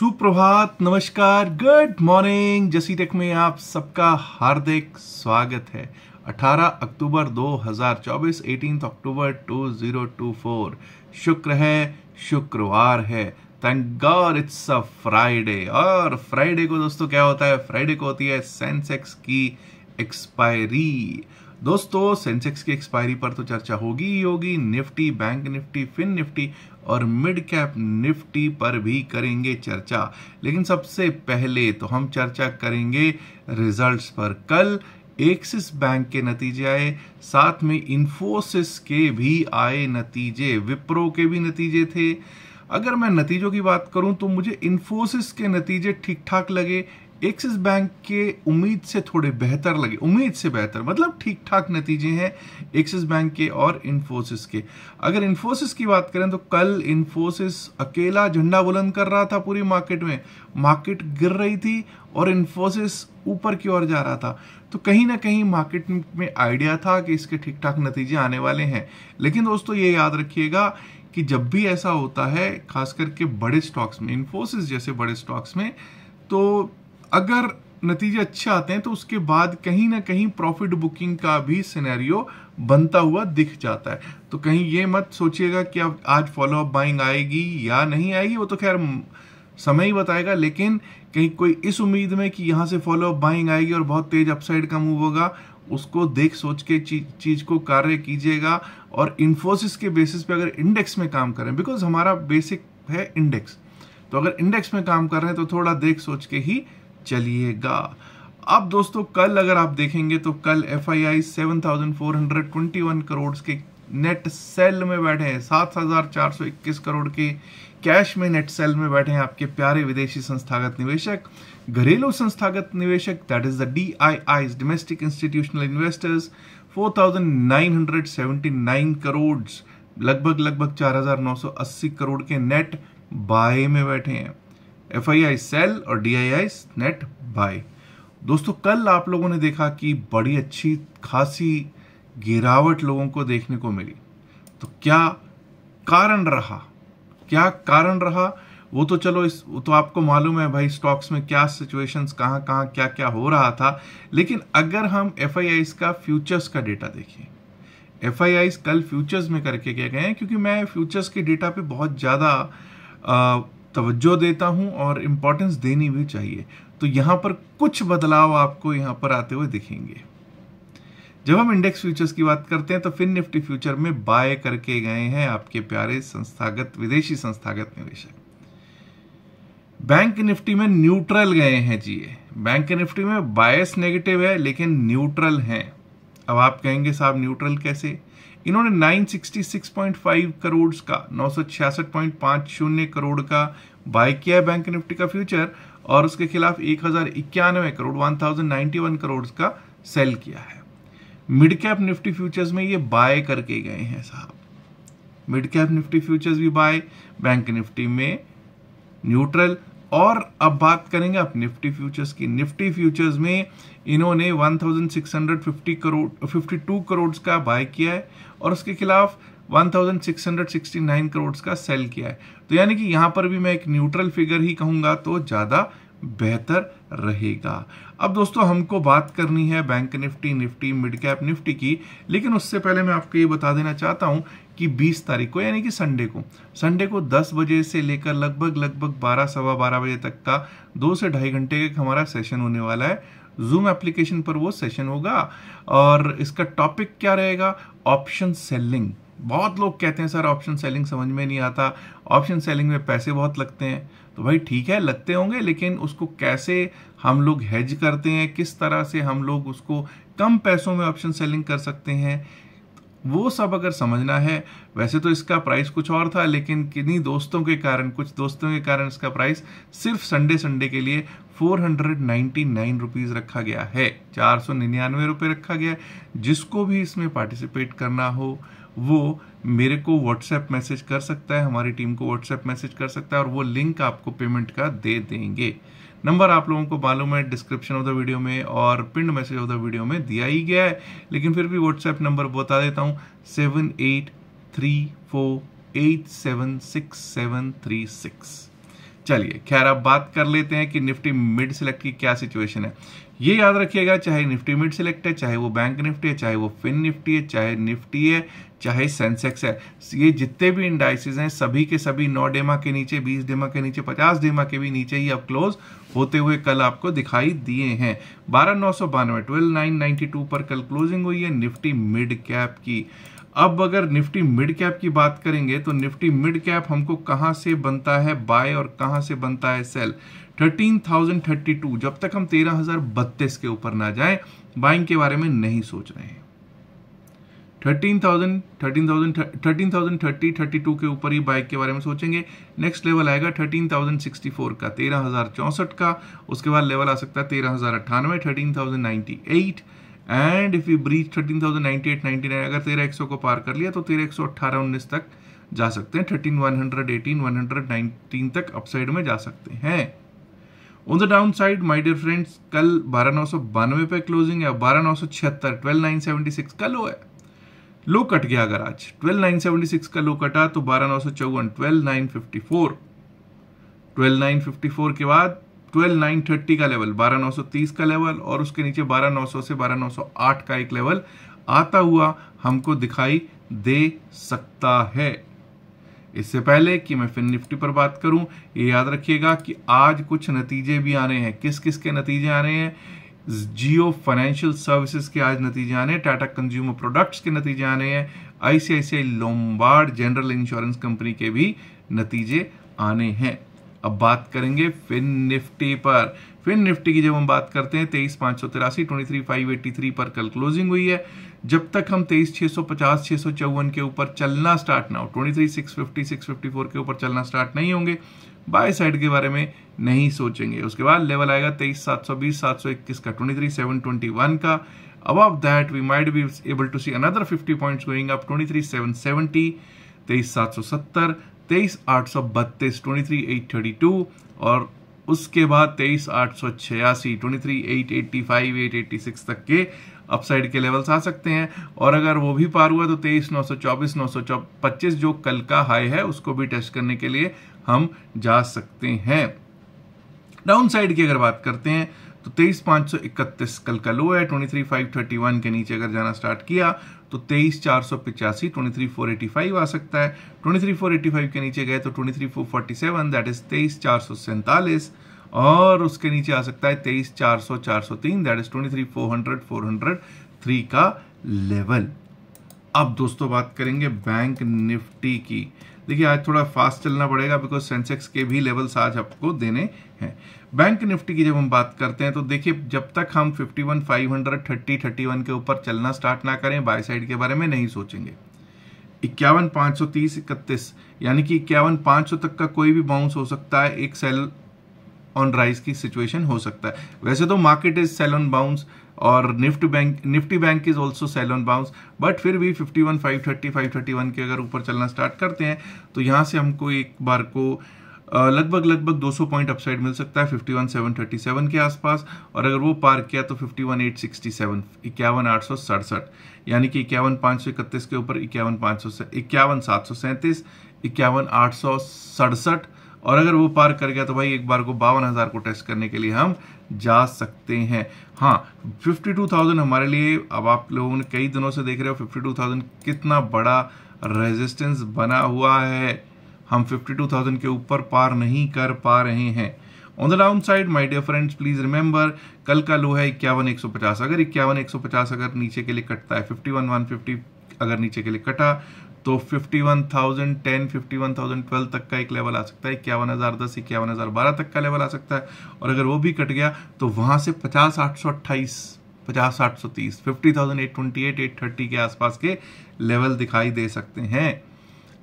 सुप्रभात नमस्कार good morning जसी टेक में आप सबका हार्दिक स्वागत है 18 अक्टूबर 2024 18 अक्टूबर 2024 शुक्र है शुक्रवार है thank God it's a Friday और फ्राइडे को दोस्तों क्या होता है फ्राइडे को होती है सेंसेक्स की एक्सपायरी दोस्तों सेंसेक्स की एक्सपायरी पर तो चर्चा होगी ही होगी Nifty bank Nifty fin Nifty और मिड कैप निफ्टी पर भी करेंगे चर्चा लेकिन सबसे पहले तो हम चर्चा करेंगे रिजल्ट्स पर कल एक्सिस बैंक के नतीजे आए साथ में इन्फोसिस के भी आए नतीजे विप्रो के भी नतीजे थे अगर मैं नतीजों की बात करूं तो मुझे इन्फोसिस के नतीजे ठीक ठाक लगे एक्सिस बैंक के उम्मीद से थोड़े बेहतर लगे उम्मीद से बेहतर मतलब ठीक ठाक नतीजे हैं एक्सिस बैंक के और इन्फोसिस के अगर इन्फोसिस की बात करें तो कल इन्फोसिस अकेला झंडा बुलंद कर रहा था पूरी मार्केट में मार्केट गिर रही थी और इन्फोसिस ऊपर की ओर जा रहा था तो कहीं ना कहीं मार्केट में आइडिया था कि इसके ठीक ठाक नतीजे आने वाले हैं लेकिन दोस्तों ये याद रखिएगा कि जब भी ऐसा होता है खास करके बड़े स्टॉक्स में इन्फोसिस जैसे बड़े स्टॉक्स में तो अगर नतीजे अच्छे आते हैं तो उसके बाद कहीं ना कहीं प्रॉफिट बुकिंग का भी सिनेरियो बनता हुआ दिख जाता है तो कहीं ये मत सोचिएगा कि अब आज फॉलो अप बाइंग आएगी या नहीं आएगी वो तो खैर समय ही बताएगा लेकिन कहीं कोई इस उम्मीद में कि यहाँ से फॉलो अप बाइंग आएगी और बहुत तेज अपसाइड का मूव होगा उसको देख सोच के चीज चीज को कार्य कीजिएगा और इन्फोसिस के बेसिस पे अगर इंडेक्स में काम करें बिकॉज हमारा बेसिक है इंडेक्स तो अगर इंडेक्स में काम कर रहे हैं तो थोड़ा देख सोच के ही चलिएगा अब दोस्तों कल अगर आप देखेंगे तो कल F I I seven thousand four hundred twenty one crore के नेट सेल में बैठे हैं सात हजार चार सौ इक्कीस करोड़ के कैश में नेट सेल में बैठे हैं आपके प्यारे विदेशी संस्थागत निवेशक घरेलू संस्थागत निवेशक that is the D I I domestic institutional investors 4,979 crore लगभग लगभग 4,980 करोड़ के नेट बाय में बैठे हैं एफ सेल और डी नेट बाय दोस्तों कल आप लोगों ने देखा कि बड़ी अच्छी खासी गिरावट लोगों को देखने को मिली तो क्या कारण रहा क्या कारण रहा वो तो चलो इस वो तो आपको मालूम है भाई स्टॉक्स में क्या सिचुएशंस कहाँ कहाँ क्या क्या हो रहा था लेकिन अगर हम एफ का फ्यूचर्स का डेटा देखें एफ कल फ्यूचर्स में करके क्या गए हैं क्योंकि मैं फ्यूचर्स के डेटा पे बहुत ज़्यादा तवज्जो देता हूं और इम्पोर्टेंस देनी भी चाहिए तो यहां पर कुछ बदलाव आपको यहां पर आते हुए दिखेंगे जब हम इंडेक्स फ्यूचर्स की बात करते हैं तो फिन निफ्टी फ्यूचर में बाय करके गए हैं आपके प्यारे संस्थागत विदेशी संस्थागत निवेशक बैंक निफ्टी में न्यूट्रल गए हैं जी बैंक निफ्टी में बायस नेगेटिव है लेकिन न्यूट्रल है अब आप कहेंगे साहब न्यूट्रल कैसे इन्होंने 966.5 करोड़ का नौ करोड़ का बाय किया बैंक निफ्टी का फ्यूचर और उसके खिलाफ एक करोड़ 1091 करोड़ का सेल किया है मिड कैप निफ्टी फ्यूचर्स में ये बाय करके गए हैं साहब मिड कैप निफ्टी फ्यूचर्स भी बाय बैंक निफ्टी में न्यूट्रल और अब बात करेंगे आप निफ्टी फ्यूचर्स की निफ्टी फ्यूचर्स में इन्होंने 1650 करोड़ 52 करोड़ का बाय किया है और उसके खिलाफ 1669 करोड़ का सेल किया है तो यानी कि यहां पर भी मैं एक न्यूट्रल फिगर ही कहूंगा तो ज़्यादा बेहतर रहेगा अब दोस्तों हमको बात करनी है bank Nifty Nifty mid cap Nifty की लेकिन उससे पहले मैं आपको ये बता देना चाहता हूँ कि 20 तारीख को यानी कि संडे को संडे को 10 बजे से लेकर लगभग लगभग बारह सवा बारह बजे तक का दो से ढाई घंटे का हमारा सेशन होने वाला है जूम एप्लीकेशन पर वो सेशन होगा और इसका टॉपिक क्या रहेगा ऑप्शन सेलिंग बहुत लोग कहते हैं सर ऑप्शन सेलिंग समझ में नहीं आता ऑप्शन सेलिंग में पैसे बहुत लगते हैं तो भाई ठीक है लगते होंगे लेकिन उसको कैसे हम लोग हेज करते हैं किस तरह से हम लोग उसको कम पैसों में ऑप्शन सेलिंग कर सकते हैं वो सब अगर समझना है वैसे तो इसका प्राइस कुछ और था लेकिन किन्हीं दोस्तों के कारण कुछ दोस्तों के कारण इसका प्राइस सिर्फ संडे संडे के लिए four hundred ninety nine rupees रखा गया है चार सौ निन्यानवे रुपये रखा गया है जिसको भी इसमें पार्टिसिपेट करना हो वो मेरे को व्हाट्सएप मैसेज कर सकता है हमारी टीम को व्हाट्सएप मैसेज कर सकता है और वो लिंक आपको पेमेंट का दे देंगे नंबर आप लोगों को मालूम है डिस्क्रिप्शन ऑफ द वीडियो में और पिंड मैसेज ऑफ द वीडियो में दिया ही गया है लेकिन फिर भी व्हाट्सएप नंबर बता देता हूँ seven eight three four eight seven six seven three six चलिए खैर अब बात कर लेते हैं कि निफ्टी मिड सिलेक्ट की क्या सिचुएशन है ये याद रखिएगा चाहे निफ्टी मिड सिलेक्ट है चाहे वो बैंक निफ्टी है चाहे वो फिन निफ्टी है चाहे निफ्टी है चाहे सेंसेक्स है ये जितने भी इंडाइसिस हैं सभी के सभी नौ डेमा के नीचे बीस डेमा के नीचे पचास डेमा के भी नीचे ही अब क्लोज होते हुए कल आपको दिखाई दिए हैं बारह नौ सौ बानवे ट्वेल्व नाइन नाइन्टी टू पर कल क्लोजिंग हुई है निफ्टी मिड कैप की अब अगर निफ्टी मिड कैप की बात करेंगे तो निफ्टी मिड कैप हमको कहां से बनता है बाय और कहां से बनता है सेल 13,032 जब तक हम तेरह के ऊपर ना जाएं बाइंग के बारे में नहीं सोच रहे हैं 13,000, 13,000, 13,030, 32 के ऊपर ही बाइक के बारे में सोचेंगे नेक्स्ट लेवल आएगा 13,064 का तेरह का उसके बाद लेवल आ सकता है तेरह हज़ार अट्ठानवे thirteen thousand eight and if you breach thirteen thousand अगर तेरह एक को पार कर लिया तो तेरह एक सौ तक जा सकते हैं thirteen one hundred eighteen one hundred nineteen तक अपसाइड में जा सकते हैं on the downside my dear friends कल बारह नौ सौ बानवे पे क्लोजिंग है बारह नौ सौ छिहत्तर ट्वेल्व नाइन सेवेंटी सिक्स का लो है लो कट गया अगर आज ट्वेल्व नाइन सेवेंटी सिक्स का लो कटा तो बारह नौ सौ चौवन twelve nine fifty four twelve nine fifty four के बाद ट्वेल्व नाइन थर्टी का लेवल बारह नौ सौ तीस का लेवल और उसके नीचे बारह नौ सौ से बारह नौ सौ आठ का एक लेवल आता हुआ हमको दिखाई दे सकता है इससे पहले कि मैं फिन निफ्टी पर बात करूं ये याद रखिएगा कि आज कुछ नतीजे भी आने हैं किस किस के नतीजे आने हैं जियो फाइनेंशियल सर्विसेज के आज नतीजे आने हैं टाटा कंज्यूमर प्रोडक्ट्स के नतीजे आने हैं ICICI Lombard general insurance company के भी नतीजे आने हैं अब बात करेंगे फिन निफ्टी पर फिन निफ्टी की जब हम बात करते हैं तेईस पांच सौ तिरासी twenty three five eighty three पर कल क्लोजिंग हुई है जब तक हम तेईस छह सौ पचास छह सौ चौवन के ऊपर चलना स्टार्ट ना हो twenty three six fifty six fifty four के ऊपर चलना स्टार्ट नहीं होंगे बाय साइड के बारे में नहीं सोचेंगे उसके बाद लेवल आएगा तेईस सात सौ बीस सात सौ इक्कीस का twenty three seven twenty one का that we be able to see another fifty be going up twenty three seven seventy तेईस सात सौ सत्तर तेईस आठ सौ बत्तीस twenty three eight thirty two और उसके बाद तेईस आठ सौ छियासी twenty three eight eighty five eight eighty six तक के अपसाइड के लेवल्स आ सकते हैं और अगर वो भी पार हुआ तो तेईस नौ सौ चौबीस नौ सौ पच्चीस जो कल का हाई है उसको भी टेस्ट करने के लिए हम जा सकते हैं डाउन साइड की अगर बात करते हैं तो तेईस पाँच सौ इकतीस कल का लो है twenty three five thirty one के नीचे अगर जाना स्टार्ट किया तो तेईस चार सौ पिचासी twenty three four eighty five आ सकता है twenty three four eighty five के नीचे गए तो twenty three four forty seven that is तेईस चार सौ सैंतालीस और उसके नीचे आ सकता है तेईस चार सौ चार सौ तीन that is twenty three four hundred four hundred three का लेवल अब दोस्तों बात करेंगे बैंक निफ्टी की देखिए आज थोड़ा फास्ट चलना पड़ेगा बिकॉज सेंसेक्स के भी लेवल्स आज आपको देने हैं बैंक निफ्टी की जब हम बात करते हैं तो देखिए जब तक हम 51, 500, 30, 31 के ऊपर चलना स्टार्ट ना करें बाय साइड के बारे में नहीं सोचेंगे इक्यावन पाँच सौ तीस इकतीस यानी कि इक्यावन पाँच सौ तक का कोई भी बाउंस हो सकता है एक सेल ऑन राइज की सिचुएशन हो सकता है वैसे तो market is sell on bounce और Nifty bank Nifty bank is also sell on bounce but फिर भी 51 530 वन के अगर ऊपर चलना स्टार्ट करते हैं तो यहाँ से हमको एक बार को लगभग लगभग 200 पॉइंट अपसाइड मिल सकता है 51,737 के आसपास और अगर वो पार किया तो 51,867 इक्यावन आठ सौ सड़सठ यानी कि इक्यावन पाँच सौ इकतीस के ऊपर इक्यावन पाँच सौ इक्यावन सात सौ सैंतीस इक्यावन आठ सौ सड़सठ और अगर वो पार कर गया तो भाई एक बार को बावन हज़ार को टेस्ट करने के लिए हम जा सकते हैं हाँ फिफ्टी टू थाउजेंड हमारे लिए अब आप लोगों ने कई दिनों से देख रहे हो फिफ्टी टू थाउजेंड कितना बड़ा रेजिस्टेंस बना हुआ है हम फिफ्टी टू थाउजेंड के ऊपर पार नहीं कर पा रहे हैं on the downside my dear friends please remember कल का लो है इक्यावन एक सौ पचास अगर इक्यावन एक सौ पचास अगर नीचे के लिए कटता है फिफ्टी वन वन फिफ्टी अगर नीचे के लिए कटा तो फिफ्टी वन थाउजेंड 12 तक का एक लेवल आ सकता है इक्यावन हज़ार दस इक्यावन हज़ार बारह तक का लेवल आ सकता है और अगर वो भी कट गया तो वहाँ से पचास आठ सौ अट्ठाईस पचास आठ सौ तीस fifty thousand eight twenty eight eight thirty के आसपास के लेवल दिखाई दे सकते हैं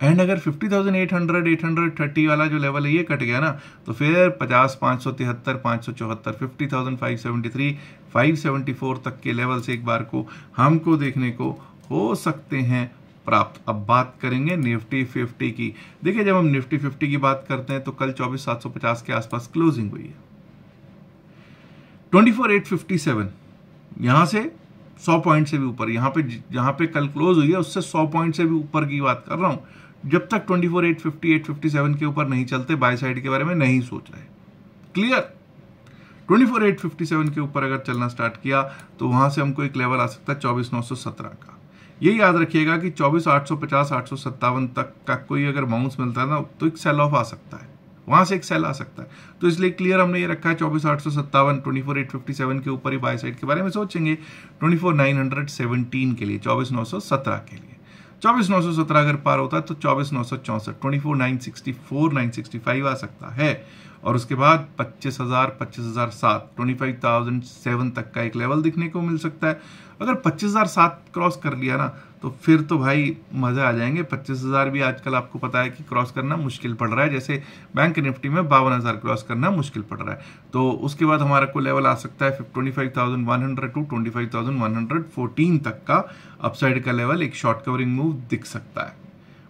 एंड अगर fifty thousand eight hundred eight hundred thirty वाला जो लेवल है ये कट गया ना तो फिर पचास पाँच सौ तिहत्तर पाँच सौ चौहत्तर fifty thousand five seventy three five seventy four तक के लेवल से एक बार को हमको देखने को हो सकते हैं प्राप्त अब बात करेंगे निफ्टी फिफ्टी की देखिए जब हम निफ्टी फिफ्टी की बात करते हैं तो कल चौबीस सात सौ पचास के आसपास क्लोजिंग हुई है twenty four eight fifty seven यहां से सौ पॉइंट से भी ऊपर यहां पे जहां पे कल क्लोज हुई है उससे सौ पॉइंट से भी ऊपर की बात कर रहा हूं जब तक twenty four eight fifty eight fifty seven के ऊपर नहीं चलते बाय साइड के बारे में नहीं सोच रहे क्लियर 24857 के ऊपर अगर चलना स्टार्ट किया तो वहां से हमको एक लेवल आ सकता है 24917 का ये याद रखिएगा कि चौबीस आठ सौ पचास आठ सौ सत्तावन तक का कोई अगर बाउंस मिलता है ना तो एक सेल ऑफ आ सकता है वहां से एक सेल आ सकता है तो इसलिए क्लियर हमने ये रखा है चौबीस आठ सौ सत्तावन twenty four eight fifty seven के ऊपर ही बाय साइड के बारे में सोचेंगे twenty four nine hundred seventeen के लिए चौबीस नौ सौ सत्रह के लिए चौबीस नौ सौ सत्रह अगर पार होता है तो चौबीस नौ सौ चौंसठ twenty four nine sixty four nine sixty five आ सकता है और उसके बाद पच्चीस हजार पच्चीस हजार सात ट्वेंटी फाइव थाउजेंड सेवन तक का एक लेवल दिखने को मिल सकता है अगर पच्चीस हजार सात क्रॉस कर लिया ना तो फिर तो भाई मज़ा आ जाएंगे पच्चीस हज़ार भी आजकल आपको पता है कि क्रॉस करना मुश्किल पड़ रहा है जैसे बैंक निफ्टी में बावन हज़ार क्रॉस करना मुश्किल पड़ रहा है तो उसके बाद हमारा को लेवल आ सकता है twenty five thousand one hundred two twenty five thousand one hundred fourteen तक का अपसाइड का लेवल एक शॉर्ट कवरिंग मूव दिख सकता है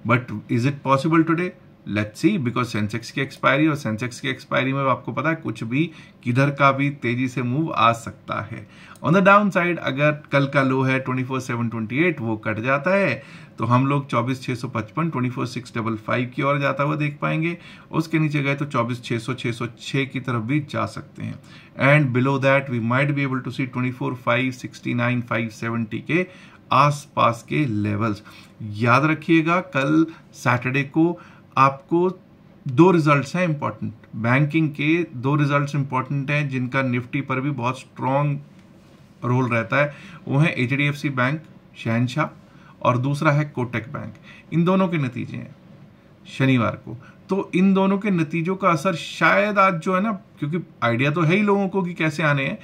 but is it possible today let's see because Sensex की एक्सपायरी और सेंसेक्स की एक्सपायरी में आपको पता है कुछ भी किधर का भी तेजी से मूव आ सकता है ऑन द डाउन साइड अगर कल का लो है 24,728 वो कट जाता है तो हम लोग 24,655 24,655 की ओर जाता हुआ देख पाएंगे उसके नीचे गए तो 24,600 606 की तरफ भी जा सकते हैं and below that we might be able to see five seventy के आसपास के लेवल्स याद रखिएगा कल सैटरडे को आपको दो रिजल्ट्स हैं इम्पॉर्टेंट बैंकिंग के दो रिजल्ट्स इंपॉर्टेंट हैं जिनका निफ्टी पर भी बहुत स्ट्रॉन्ग रोल रहता है वो है एच बैंक शहनशाह और दूसरा है कोटक बैंक इन दोनों के नतीजे हैं शनिवार को तो इन दोनों के नतीजों का असर शायद आज जो है ना क्योंकि आइडिया तो है ही लोगों को कि कैसे आने हैं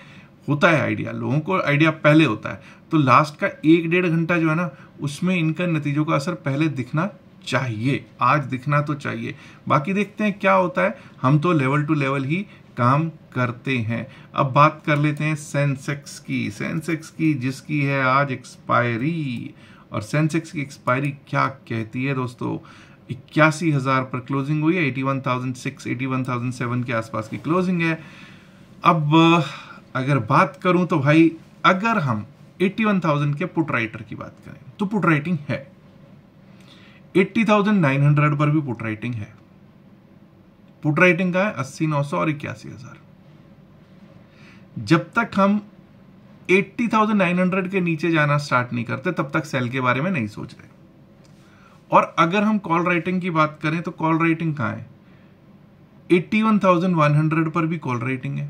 होता है आइडिया लोगों को आइडिया पहले होता है तो लास्ट का एक डेढ़ घंटा जो है ना उसमें इनका नतीजों का असर पहले दिखना चाहिए आज दिखना तो चाहिए बाकी देखते हैं क्या होता है हम तो लेवल टू लेवल ही काम करते हैं अब बात कर लेते हैं सेंसेक्स की सेंसेक्स की जिसकी है आज एक्सपायरी और सेंसेक्स की एक्सपायरी क्या कहती है दोस्तों इक्यासी हज़ार पर क्लोजिंग हुई है eighty one thousand six eighty one thousand seven के आसपास की क्लोजिंग है अब अगर बात करूं तो भाई अगर हम एट्टी वन थाउजेंड के पुट राइटर की बात करें तो पुट राइटिंग है 80,900 पर भी पुट राइटिंग है पुट राइटिंग का है अस्सी नौ सौ और इक्यासी हजार जब तक हम 80,900 के नीचे जाना स्टार्ट नहीं करते तब तक सेल के बारे में नहीं सोच रहे और अगर हम कॉल राइटिंग की बात करें तो कॉल राइटिंग कहां है 81,100 पर भी कॉल राइटिंग है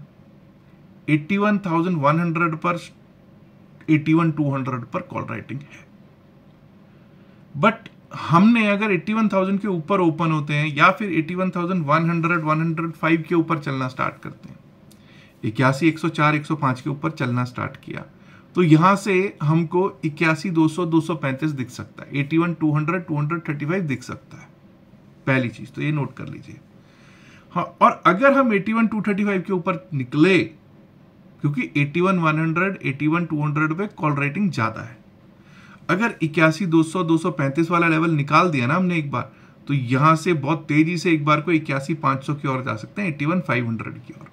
81,100 पर 81,200 पर कॉल राइटिंग है बट हमने अगर 81,000 के ऊपर ओपन होते हैं या फिर 81,100, 105 के ऊपर चलना स्टार्ट करते हैं इक्यासी एक सौ चार एक सौ के ऊपर चलना स्टार्ट किया तो यहां से हमको इक्यासी दो सौ दो सौ पैंतीस दिख सकता है eighty one two hundred two hundred thirty five दिख सकता है पहली चीज़ तो ये नोट कर लीजिए हाँ और अगर हम eighty one two thirty five के ऊपर निकले क्योंकि eighty one one hundred eighty one two hundred पे कॉल रेटिंग ज़्यादा है अगर इक्यासी दो सौ दो सौ पैंतीस वाला लेवल निकाल दिया ना हमने एक बार तो यहां से बहुत तेजी से एक बार को इक्यासी पाँच सौ की ओर जा सकते हैं एट्टी वन फाइव हंड्रेड की ओर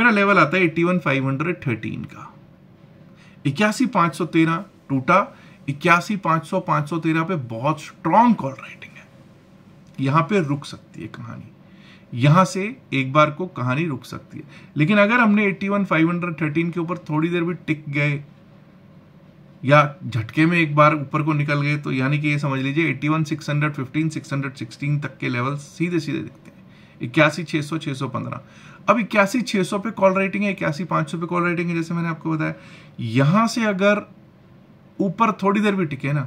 मेरा लेवल आता है eighty one five hundred thirteen का इक्यासी पाँच सौ तेरह टूटा इक्यासी पाँच सौ पाँच सौ तेरह पे बहुत स्ट्रांग कॉल राइटिंग है यहां पे रुक सकती है कहानी यहां से एक बार को कहानी रुक सकती है लेकिन अगर हमने eighty one five hundred thirteen के ऊपर थोड़ी देर भी टिक गए या झटके में एक बार ऊपर को निकल गए तो यानी कि ये समझ लीजिए eighty one six hundred fifteen six hundred sixteen तक के लेवल सीधे सीधे दिखते हैं इक्यासी छः सौ छः सौ पंद्रह अब इक्यासी छः सौ पे कॉल राइटिंग है इक्यासी पाँच सौ पे कॉल राइटिंग है जैसे मैंने आपको बताया यहाँ से अगर ऊपर थोड़ी देर भी टिके ना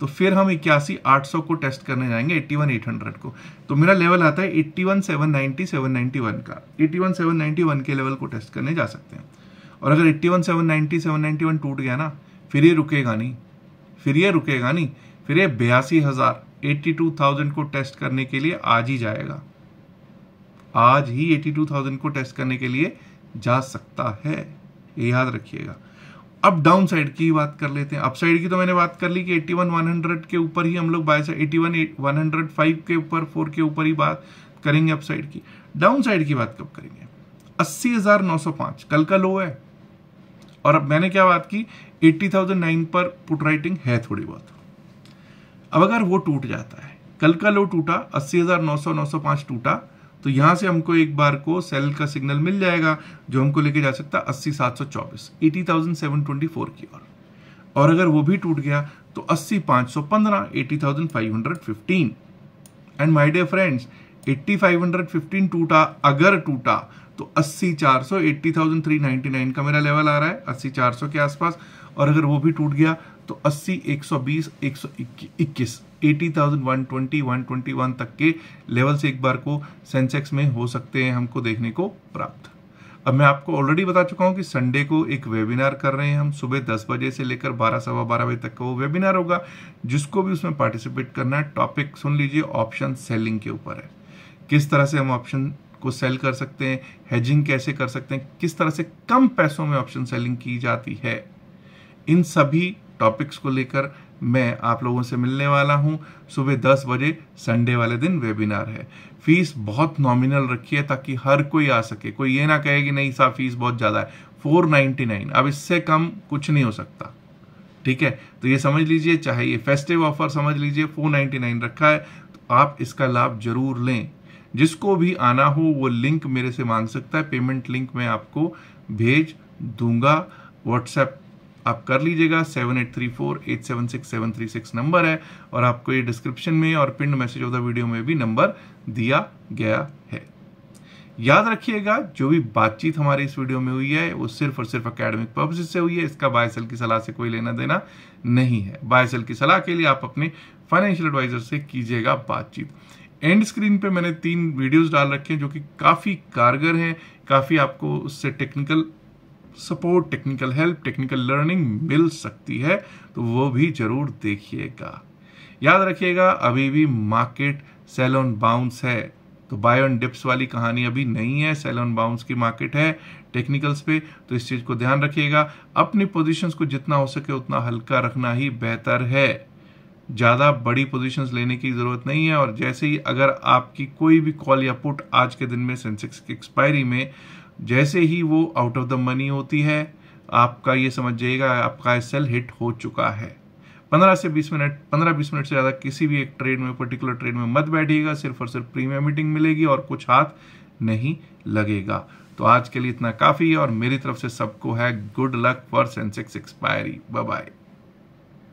तो फिर हम इक्यासी आठ सौ को टेस्ट करने जाएंगे एट्टी वन एट हंड्रेड को तो मेरा लेवल आता है eighty one seven ninety seven ninety one का eighty one seven ninety one के लेवल को टेस्ट करने जा सकते हैं और अगर eighty one seven ninety seven ninety one टूट गया ना फिर ये रुकेगा नहीं फिर ये रुकेगा नहीं फिर ये बयासी हजार एट्टी टू थाउजेंड को टेस्ट करने के लिए आज ही जाएगा आज ही एटी टू थाउजेंड को टेस्ट करने के लिए जा सकता है ये याद रखिएगा अब डाउन साइड की बात कर लेते हैं अपसाइड की तो मैंने बात कर ली कि 81 100 के ऊपर ही हम लोग बाय साइड 81 105 के ऊपर 4 के ऊपर ही बात करेंगे अपसाइड की डाउन साइड की बात कब करेंगे 80905 कल का लो है और अब मैंने क्या बात की एट्टी थाउजेंड नाइन पर पुट राइटिंग है थोड़ी बहुत अब अगर वो टूट जाता है कल का लो टूटा अस्सी हज़ार नौ सौ नौ सौ टूटा तो यहां से हमको एक बार को सेल का सिग्नल मिल जाएगा जो हमको लेके जा सकता है अस्सी सात सौ चौबीस eighty thousand seven twenty four की ओर और अगर वो भी टूट गया तो अस्सी पांच सौ पंद्रह eighty thousand five hundred fifteen and my dear friends eighty five hundred fifteen टूटा अगर टूटा तो अस्सी चार सौ eighty thousand three ninety nine का मेरा लेवल आ रहा है अस्सी चार सौ के आसपास और अगर वो भी टूट गया तो अस्सी एक सौ बीस एक सौ इक्कीस eighty thousand one twenty one twenty one तक के लेवल से एक बार को सेंसेक्स में हो सकते हैं हमको देखने को प्राप्त अब मैं आपको ऑलरेडी बता चुका हूँ कि संडे को एक वेबिनार कर रहे हैं हम सुबह दस बजे से लेकर बारह सवा बारह बजे तक का वो वेबिनार होगा जिसको भी उसमें पार्टिसिपेट करना है टॉपिक सुन लीजिए ऑप्शन सेलिंग के ऊपर है किस तरह से हम ऑप्शन को सेल कर सकते हैं हेजिंग कैसे कर सकते हैं किस तरह से कम पैसों में ऑप्शन सेलिंग की जाती है इन सभी टॉपिक्स को लेकर मैं आप लोगों से मिलने वाला हूं सुबह 10 बजे संडे वाले दिन वेबिनार है फीस बहुत नॉमिनल रखी है ताकि हर कोई आ सके कोई ये ना कहे कि नहीं साहब फीस बहुत ज़्यादा है 499 अब इससे कम कुछ नहीं हो सकता ठीक है तो ये समझ लीजिए चाहे ये फेस्टिव ऑफर समझ लीजिए 499 रखा है तो आप इसका लाभ जरूर लें जिसको भी आना हो वो लिंक मेरे से मांग सकता है पेमेंट लिंक मैं आपको भेज दूंगा व्हाट्सएप आप कर लीजिएगा seven eight three four eight seven six seven three six number है और आपको ये डिस्क्रिप्शन में और पिंड मैसेज ऑफ द वीडियो में भी नंबर दिया गया है याद रखिएगा जो भी बातचीत हमारी इस वीडियो में हुई है वो सिर्फ और सिर्फ अकेडमिक पर्पज से हुई है इसका बायसेल की सलाह से कोई लेना देना नहीं है बायसेल की सलाह के लिए आप अपने फाइनेंशियल एडवाइजर से कीजिएगा बातचीत एंड स्क्रीन पे मैंने तीन वीडियोस डाल रखे हैं जो कि काफ़ी कारगर हैं काफ़ी आपको उससे technical support technical help technical learning मिल सकती है तो वो भी ज़रूर देखिएगा याद रखिएगा अभी भी मार्केट सेल ऑन बाउंस है तो बाय ऑन डिप्स वाली कहानी अभी नहीं है सेल ऑन बाउंस की मार्केट है टेक्निकल्स पे तो इस चीज़ को ध्यान रखिएगा अपनी पोजिशन को जितना हो सके उतना हल्का रखना ही बेहतर है ज़्यादा बड़ी पोजीशंस लेने की ज़रूरत नहीं है और जैसे ही अगर आपकी कोई भी कॉल या पुट आज के दिन में सेंसेक्स की एक्सपायरी में जैसे ही वो आउट ऑफ द मनी होती है आपका ये समझ जाइएगा आपका सेल हिट हो चुका है पंद्रह से बीस मिनट पंद्रह बीस मिनट से ज़्यादा किसी भी एक ट्रेड में पर्टिकुलर ट्रेड में मत बैठिएगा सिर्फ और सिर्फ प्रीमियम मीटिंग मिलेगी और कुछ हाथ नहीं लगेगा तो आज के लिए इतना काफ़ी है और मेरी तरफ से सबको है good luck for Sensex expiry bye